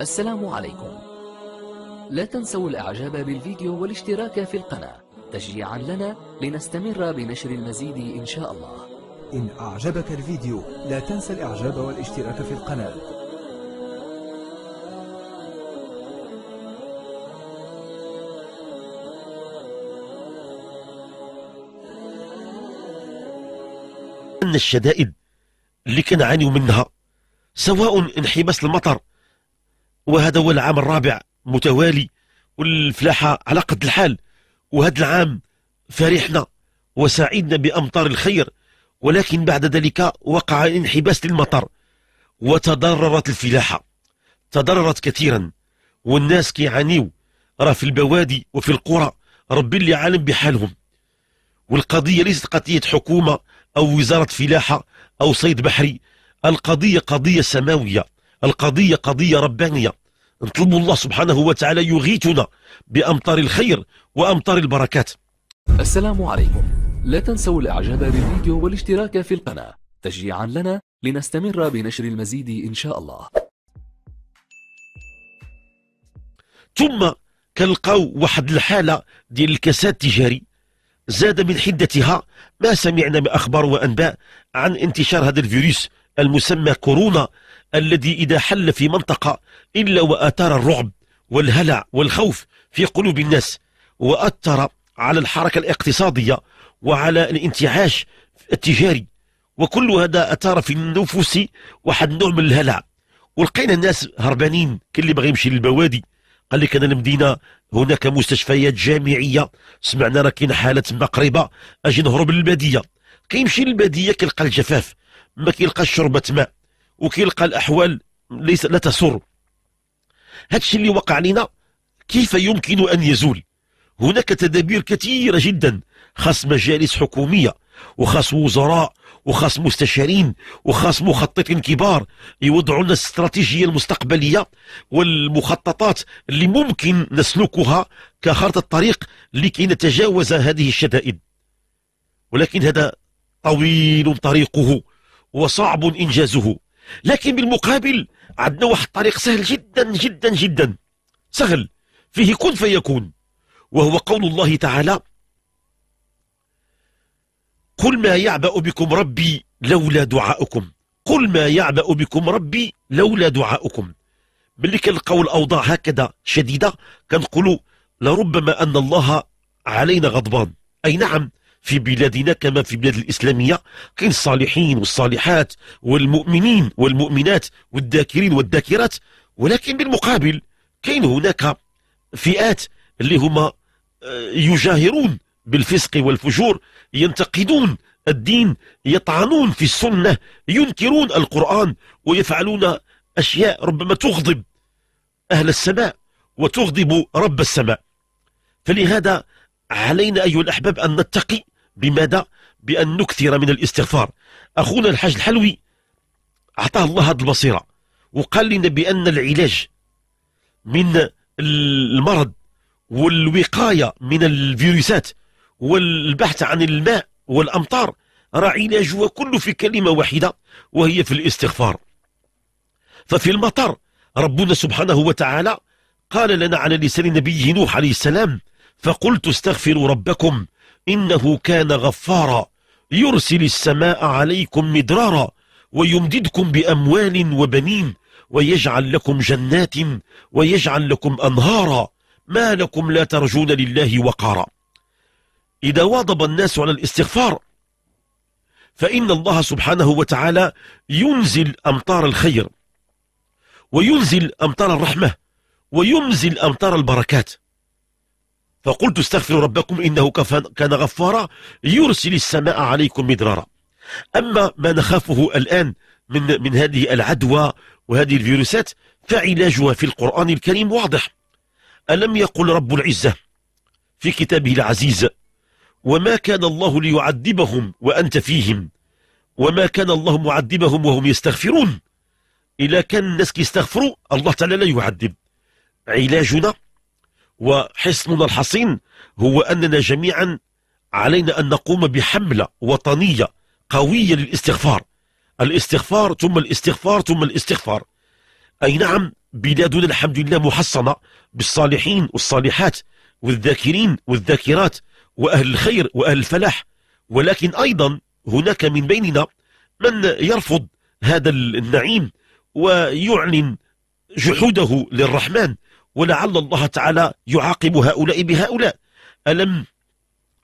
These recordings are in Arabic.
السلام عليكم لا تنسوا الاعجاب بالفيديو والاشتراك في القناة تشجيعا لنا لنستمر بنشر المزيد ان شاء الله إن أعجبك الفيديو لا تنسى الإعجاب والاشتراك في القناة أن الشدائد اللي كنعانيو منها سواء انحباس المطر وهذا هو العام الرابع متوالي والفلاحة على قد الحال وهذا العام فرحنا وسعيدنا بأمطار الخير ولكن بعد ذلك وقع انحباس للمطر وتضررت الفلاحة تضررت كثيرا والناس كيعانيو راه في البوادي وفي القرى ربي اللي عالم بحالهم والقضية ليست قضية حكومة أو وزارة فلاحة أو صيد بحري القضية قضية سماوية القضية قضية ربانية نطلب الله سبحانه وتعالى يغيثنا بأمطار الخير وأمطار البركات السلام عليكم لا تنسوا الإعجاب بالفيديو والاشتراك في القناة تشجيعا لنا لنستمر بنشر المزيد إن شاء الله ثم كنلقاو واحد الحالة ديال الكساد التجاري زاد من حدتها ما سمعنا من أخبار وأنباء عن انتشار هذا الفيروس المسمى كورونا الذي إذا حل في منطقة إلا وأثار الرعب والهلع والخوف في قلوب الناس وأثر على الحركة الاقتصادية وعلى الانتعاش التجاري وكل هذا أثار في النفوس واحد نوع من الهلع ولقينا الناس هربانين كل اللي بغى يمشي للبوادي قال لك انا المدينه هناك مستشفيات جامعيه سمعنا راه كاين حاله تما قريبه اجي نهرب للباديه كيمشي للباديه كيلقى الجفاف ما كيلقاش شربه ماء وكيلقى الأحوال ليس لا تسر هادشي اللي وقع لنا كيف يمكن أن يزول هناك تدابير كثيرة جدا خاص مجالس حكومية وخاص وزراء وخاص مستشارين وخاص مخططين كبار يوضعوا لنا الاستراتيجية المستقبلية والمخططات اللي ممكن نسلكها كخارطة الطريق لكي نتجاوز هذه الشدائد ولكن هذا طويل طريقه وصعب إنجازه لكن بالمقابل عندنا واحد الطريق سهل جدا جدا جدا سهل فيه كن فيكون وهو قول الله تعالى قل ما يعبأ بكم ربي لولا دعاؤكم قل ما يعبأ بكم ربي لولا دعاؤكم ملي كنلقاو الاوضاع هكذا شديدة كنقولوا لربما أن الله علينا غضبان أي نعم في بلادنا كما في بلاد الإسلامية كاين الصالحين والصالحات والمؤمنين والمؤمنات والذاكرين والذاكرات ولكن بالمقابل كاين هناك فئات اللي هما آه، يجاهرون بالفسق والفجور ينتقدون الدين يطعنون في السنة ينكرون القرآن ويفعلون أشياء ربما تغضب أهل السماء وتغضب رب السماء فلهذا علينا أيها الأحباب أن نتقي بماذا بأن نكثر من الاستغفار أخونا الحاج الحلوي أعطاه الله هذه البصيرة وقال لنا بأن العلاج من المرض والوقاية من الفيروسات والبحث عن الماء والأمطار راه علاجها كله في كلمة واحدة وهي في الاستغفار ففي المطر ربنا سبحانه وتعالى قال لنا على لسان نبيه نوح عليه السلام فقلت استغفروا ربكم إنه كان غفارا يرسل السماء عليكم مدرارا ويمددكم بأموال وبنين ويجعل لكم جنات ويجعل لكم أنهارا ما لكم لا ترجون لله وقارا إذا واظب الناس على الاستغفار فإن الله سبحانه وتعالى ينزل أمطار الخير وينزل أمطار الرحمة وينزل أمطار البركات فقلت استغفروا ربكم إنه كان غفارا يرسل السماء عليكم مدرارا أما ما نخافه الآن من, من هذه العدوى وهذه الفيروسات فعلاجها في القرآن الكريم واضح ألم يقل رب العزة في كتابه العزيز وما كان الله ليعذبهم وأنت فيهم وما كان الله معذبهم وهم يستغفرون إذا كان الناس كيستغفروا الله تعالى لا يعذب علاجنا وحصننا الحصين هو أننا جميعا علينا أن نقوم بحملة وطنية قوية للاستغفار الاستغفار ثم الاستغفار ثم الاستغفار أي نعم بلادنا الحمد لله محصنة بالصالحين والصالحات والذاكرين والذاكرات وأهل الخير وأهل الفلاح ولكن أيضا هناك من بيننا من يرفض هذا النعيم ويعلن جحوده للرحمن ولعل الله تعالى يعاقب هؤلاء بهؤلاء ألم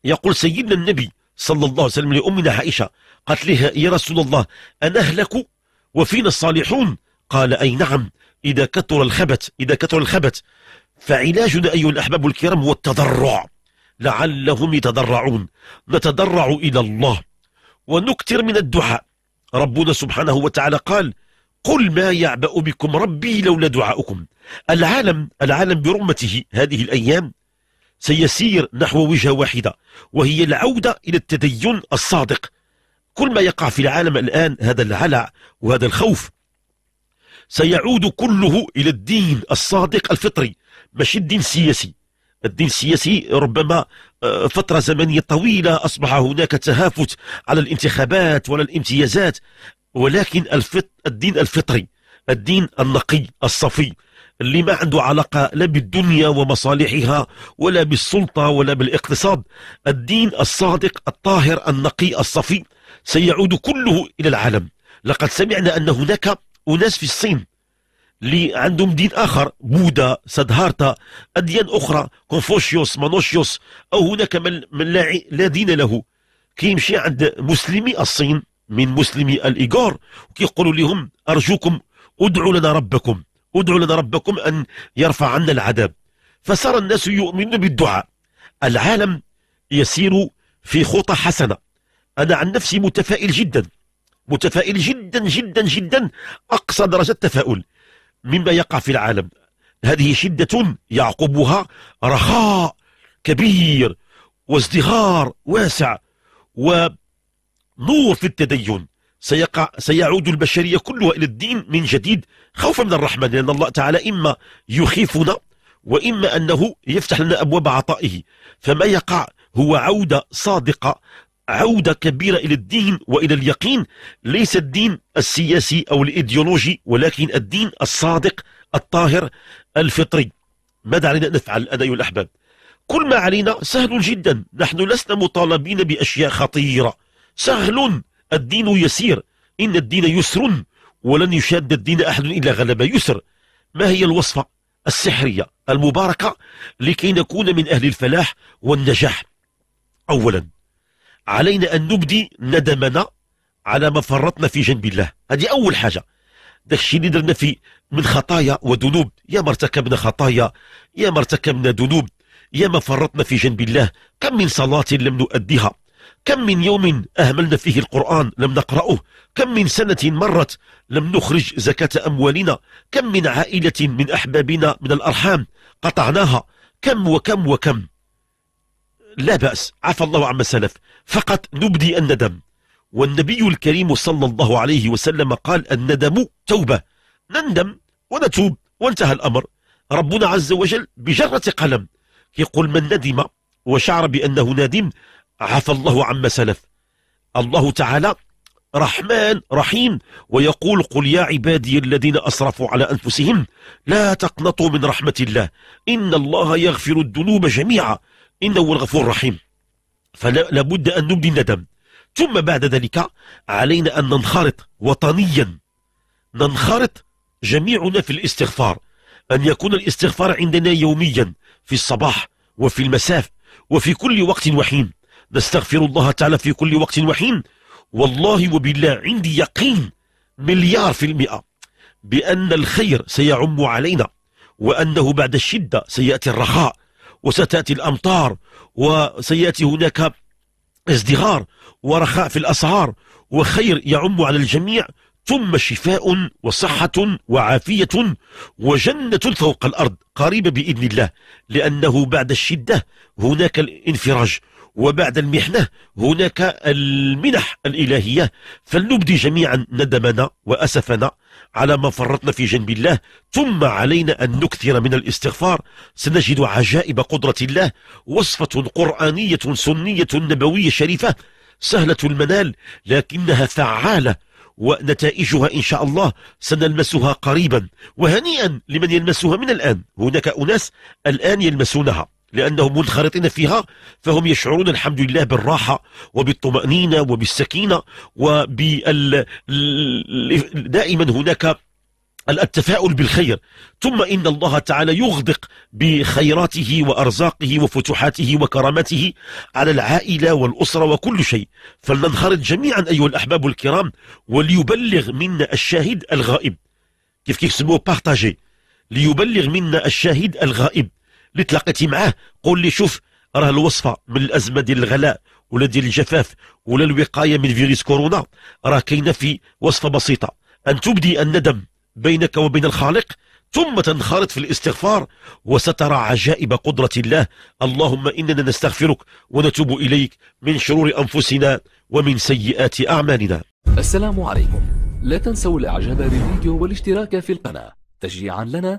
يقول سيدنا النبي صلى الله عليه وسلم لأمنا عائشة قالت لها يا رسول الله أنا أهلك وفينا الصالحون قال أي نعم إذا كثر الخبت إذا كثر الخبت فعلاجنا أيها الأحباب الكرام هو التضرع لعلهم يتضرعون نتضرع إلى الله ونكثر من الدعاء ربنا سبحانه وتعالى قال قل ما يعبأ بكم ربي لولا دعاؤكم العالم العالم برمته هذه الأيام سيسير نحو وجهة واحدة وهي العودة إلى التدين الصادق كل ما يقع في العالم الآن هذا الهلع وهذا الخوف سيعود كله إلى الدين الصادق الفطري مش الدين السياسي الدين السياسي ربما آه، فترة زمنية طويلة أصبح هناك تهافت على الانتخابات ولا الامتيازات ولكن الفط... الدين الفطري الدين النقي الصفي اللي ما عنده علاقة لا بالدنيا ومصالحها ولا بالسلطة ولا بالاقتصاد الدين الصادق الطاهر النقي الصفي سيعود كله إلى العالم لقد سمعنا أن هناك أناس في الصين اللي عندهم دين آخر بودا سدهارتا أديان أخرى كونفوشيوس مانوشيوس أو هناك من لا دين له كيمشي عند مسلمي الصين من مسلمي الايغور وكيقولوا لهم ارجوكم ادعوا لنا ربكم ادعوا لنا ربكم ان يرفع عنا العذاب فصار الناس يؤمنون بالدعاء العالم يسير في خطى حسنه انا عن نفسي متفائل جدا متفائل جدا جدا جدا اقصى درجه التفاؤل مما يقع في العالم هذه شده يعقبها رخاء كبير وازدهار واسع و نور في التدين سيقع سيعود البشرية كلها إلى الدين من جديد خوفا من الرحمن لأن الله تعالى إما يخيفنا وإما أنه يفتح لنا أبواب عطائه فما يقع هو عودة صادقة عودة كبيرة إلى الدين وإلى اليقين ليس الدين السياسي أو الإيديولوجي ولكن الدين الصادق الطاهر الفطري ماذا علينا أن نفعل انا أيها الأحباب كل ما علينا سهل جدا نحن لسنا مطالبين بأشياء خطيرة سهل الدين يسير إن الدين يسر ولن يشاد الدين أحد إلا غلب يسر ما هي الوصفة السحرية المباركة لكي نكون من أهل الفلاح والنجاح أولا علينا أن نبدي ندمنا على ما فرطنا في جنب الله هذه أول حاجة داكشي اللي درنا في من خطايا وذنوب يا ما ارتكبنا خطايا يا ما ارتكبنا ذنوب يا ما فرطنا في جنب الله كم من صلاة لم نؤديها كم من يوم أهملنا فيه القرآن لم نقرأه كم من سنة مرت لم نخرج زكاة أموالنا كم من عائلة من أحبابنا من الأرحام قطعناها كم وكم وكم لا بأس عفى الله عما سلف فقط نبدي الندم والنبي الكريم صلى الله عليه وسلم قال الندم توبة نندم ونتوب وانتهى الأمر ربنا عز وجل بجرة قلم يقول من ندم وشعر بأنه نادم عفى الله عما سلف الله تعالى رحمن رحيم ويقول قل يا عبادي الذين أسرفوا على أنفسهم لا تقنطوا من رحمة الله إن الله يغفر الذنوب جميعا إنه الغفور الرحيم فلا بد أن نبدي الندم ثم بعد ذلك علينا أن ننخرط وطنيا ننخرط جميعنا في الاستغفار أن يكون الاستغفار عندنا يوميا في الصباح وفي المساف وفي كل وقت وحين نستغفر الله تعالى في كل وقت وحين والله وبالله عندي يقين مليار في المئة بأن الخير سيعم علينا وأنه بعد الشدة سيأتي الرخاء وستأتي الأمطار وسيأتي هناك ازدهار ورخاء في الأسعار وخير يعم على الجميع ثم شفاء وصحة وعافية وجنة فوق الأرض قريبة بإذن الله لأنه بعد الشدة هناك الانفراج وبعد المحنة هناك المنح الإلهية فلنبدي جميعا ندمنا وأسفنا على ما فرطنا في جنب الله ثم علينا أن نكثر من الاستغفار سنجد عجائب قدرة الله وصفة قرآنية سنية نبوية شريفة سهلة المنال لكنها فعالة ونتائجها إن شاء الله سنلمسها قريبا وهنيئا لمن يلمسها من الآن هناك أناس الآن يلمسونها لأنهم منخرطين فيها فهم يشعرون الحمد لله بالراحة وبالطمأنينة وبالسكينة وبال دائما هناك التفاؤل بالخير ثم إن الله تعالى يغدق بخيراته وأرزاقه وفتوحاته وكرامته على العائلة والأسرة وكل شيء فلننخرط جميعا أيها الأحباب الكرام وليبلغ منا الشاهد الغائب كيف كيف سموه بارتاجي ليبلغ منا الشاهد الغائب اللي تلاقيتي معاه قول لي شوف راه الوصفه من الازمه ديال الغلاء ولا ديال الجفاف ولا الوقايه من فيروس كورونا راه كاينه في وصفه بسيطه ان تبدي الندم بينك وبين الخالق ثم تنخرط في الاستغفار وسترى عجائب قدرة الله اللهم إننا نستغفرك ونتوب إليك من شرور أنفسنا ومن سيئات أعمالنا السلام عليكم لا تنسوا الإعجاب بالفيديو والاشتراك في القناة تشجيعا لنا